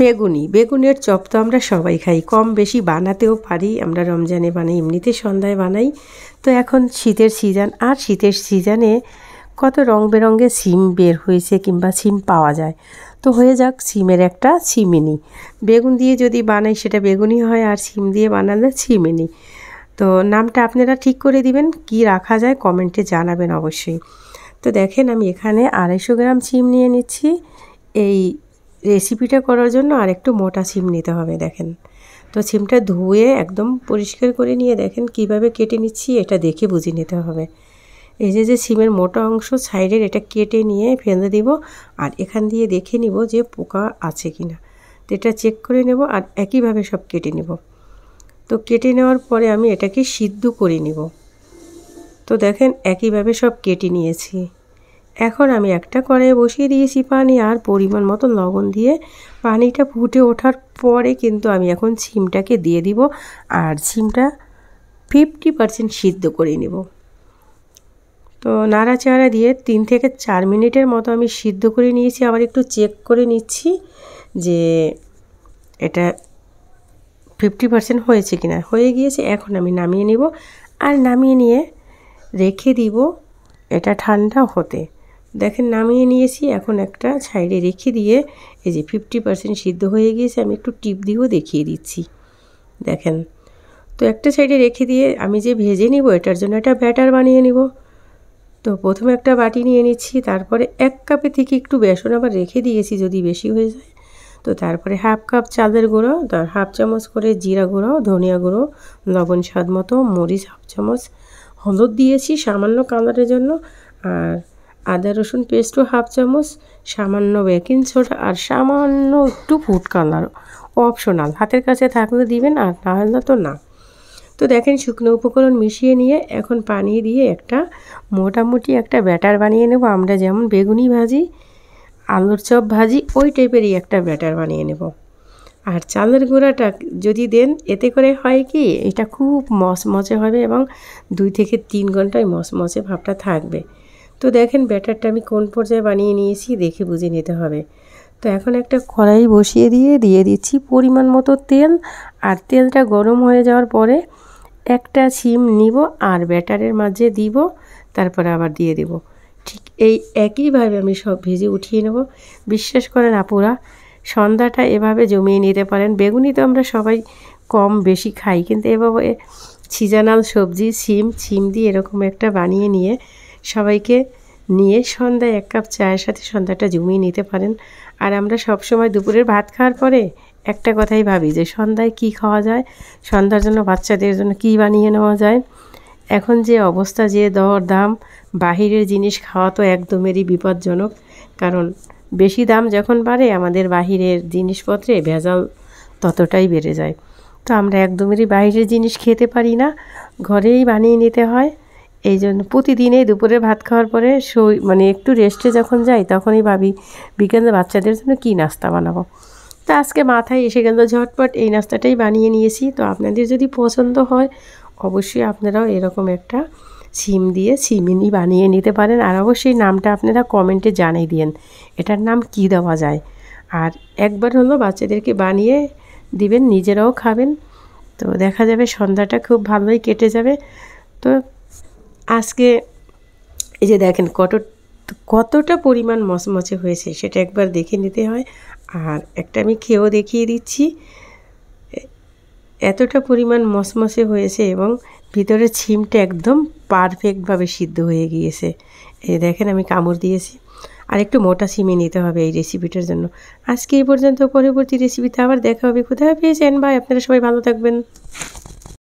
বেগুনি বেগুনের চপ তো আমরা সবাই খাই কম বেশি বানাতেও পারি আমরা রমজানে বানাই এমনিতে সন্ধ্যায় বানাই তো এখন শীতের সিজন আর শীতের সিজনে কত রং বেরঙের সিম বের হয়েছে কিংবা সিম পাওয়া যায় তো হয়ে যাক সিমের একটা সিমিনি বেগুন দিয়ে যদি বানাই সেটা বেগুনি হয় আর সিম দিয়ে বানালে সিমিনি তো নামটা আপনারা ঠিক করে দিবেন কি রাখা যায় কমেন্টে জানাবেন অবশ্যই তো দেখেন আমি এখানে আড়াইশো গ্রাম সিম নিয়ে নিচ্ছি এই রেসিপিটা করার জন্য আর একটু মোটা সিম নিতে হবে দেখেন তো সিমটা ধুয়ে একদম পরিষ্কার করে নিয়ে দেখেন কিভাবে কেটে নিচ্ছি এটা দেখে বুঝে নিতে হবে এই যে যে সিমের মোটা অংশ সাইডের এটা কেটে নিয়ে ফেলে দিব আর এখান দিয়ে দেখে নিব যে পোকা আছে কি না তো এটা চেক করে নেব আর একইভাবে সব কেটে নেব তো কেটে নেওয়ার পরে আমি এটাকে সিদ্ধ করে নিব তো দেখেন একইভাবে সব কেটে নিয়েছি এখন আমি একটা কড়াইয়ে বসিয়ে দিয়েছি পানি আর পরিমাণ মতো লবণ দিয়ে পানিটা ফুটে ওঠার পরে কিন্তু আমি এখন ছিমটাকে দিয়ে দিব আর ছিমটা ফিফটি পারসেন্ট সিদ্ধ করে নেব তো নাড়াচাড়া দিয়ে তিন থেকে চার মিনিটের মতো আমি সিদ্ধ করে নিয়েছি আবার একটু চেক করে নিচ্ছি যে এটা ফিফটি পারসেন্ট হয়েছে কিনা হয়ে গিয়েছে এখন আমি নামিয়ে নিব আর নামিয়ে নিয়ে রেখে দিব এটা ঠান্ডা হতে দেখেন নামিয়ে নিয়েছি এখন একটা সাইডে রেখে দিয়ে এই যে ফিফটি পার্সেন্ট সিদ্ধ হয়ে গিয়েছে আমি একটু টিপ দিয়েও দেখিয়ে দিচ্ছি দেখেন তো একটা সাইডে রেখে দিয়ে আমি যে ভেজে নিব এটার জন্য একটা ব্যাটার বানিয়ে নিব তো প্রথমে একটা বাটি নিয়ে নিচ্ছি তারপরে এক কাপে থেকে একটু বেসন আবার রেখে দিয়েছি যদি বেশি হয়ে যায় তো তারপরে হাফ কাপ চালের গুঁড়ো তার হাফ চামচ করে জিরা গুঁড়ো ধনিয়া গুঁড়ো লবণ স্বাদ মতো মরিচ হাফ চামচ হলুদ দিয়েছি সামান্য কালারের জন্য আর আদা রসুন পেস্টও হাফ চামচ সামান্য বেকিং সোডা আর সামান্য একটু ফুড কালার অপশনাল হাতের কাছে থাকলে দিবেন আর না হলে তো না তো দেখেন শুকনো উপকরণ মিশিয়ে নিয়ে এখন পানি দিয়ে একটা মোটামুটি একটা ব্যাটার বানিয়ে নেব আমরা যেমন বেগুনি ভাজি আলুর চপ ভাজি ওই টাইপেরই একটা ব্যাটার বানিয়ে নেব আর চালের গুঁড়াটা যদি দেন এতে করে হয় কি এটা খুব মশমচে হবে এবং দুই থেকে তিন ঘন্টায় মশমচে ভাবটা থাকবে তো দেখেন ব্যাটারটা আমি কোন পর্যায়ে বানিয়ে নিয়েছি দেখে বুঝে নিতে হবে তো এখন একটা কড়াই বসিয়ে দিয়ে দিয়ে দিচ্ছি পরিমাণ মতো তেল আর তেলটা গরম হয়ে যাওয়ার পরে একটা সিম নিব আর ব্যাটারের মাঝে দিব তারপরে আবার দিয়ে দেব ঠিক এই একইভাবে আমি সব ভেজে উঠিয়ে নেব বিশ্বাস করেন আপুরা সন্ধ্যাটা এভাবে জমিয়ে নিতে পারেন বেগুনি তো আমরা সবাই কম বেশি খাই কিন্তু এভাবে সিজানাল সবজি সিম সিম দিয়ে এরকম একটা বানিয়ে নিয়ে সবাইকে নিয়ে সন্ধ্যায় এক কাপ চায়ের সাথে সন্ধ্যাটা জমিয়ে নিতে পারেন আর আমরা সব সময় দুপুরের ভাত খাওয়ার পরে একটা কথাই ভাবি যে সন্ধ্যায় কি খাওয়া যায় সন্ধ্যার জন্য বাচ্চাদের জন্য কি বানিয়ে নেওয়া যায় এখন যে অবস্থা যে দর দাম বাহিরের জিনিস খাওয়া তো একদমেরই বিপজ্জনক কারণ বেশি দাম যখন বাড়ে আমাদের বাহিরের জিনিসপত্রে ভেজাল ততটাই বেড়ে যায় তো আমরা একদমেরই বাইরের জিনিস খেতে পারি না ঘরেই বানিয়ে নিতে হয় এই জন্য প্রতিদিনে দুপুরে ভাত খাওয়ার পরে শরীর মানে একটু রেস্টে যখন যাই তখনই ভাবি বিকেলে বাচ্চাদের জন্য কি নাস্তা বানাবো তো আজকে মাথায় এসে গেল ঝটপট এই নাস্তাটাই বানিয়ে নিয়েছি তো আপনাদের যদি পছন্দ হয় অবশ্যই আপনারাও এরকম একটা সিম দিয়ে সিমিনি বানিয়ে নিতে পারেন আর অবশ্যই নামটা আপনারা কমেন্টে জানিয়ে দিন এটার নাম কি দেওয়া যায় আর একবার হলো বাচ্চাদেরকে বানিয়ে দিবেন নিজেরাও খাবেন তো দেখা যাবে সন্ধ্যাটা খুব ভালোই কেটে যাবে তো আজকে এই যে দেখেন কত কতটা পরিমাণ মচমচে হয়েছে সেটা একবার দেখে নিতে হয় আর একটা আমি খেয়েও দেখিয়ে দিচ্ছি এতটা পরিমাণ মচমচে হয়েছে এবং ভিতরে ছিমটা একদম পারফেক্টভাবে সিদ্ধ হয়ে গিয়েছে এই দেখেন আমি কামড় দিয়েছি আর একটু মোটা সিমে নিতে হবে এই রেসিপিটার জন্য আজকে এই পর্যন্ত পরবর্তী রেসিপিতে আবার দেখা হবে কোথায় পেয়েছেন ভাই আপনারা সবাই ভালো থাকবেন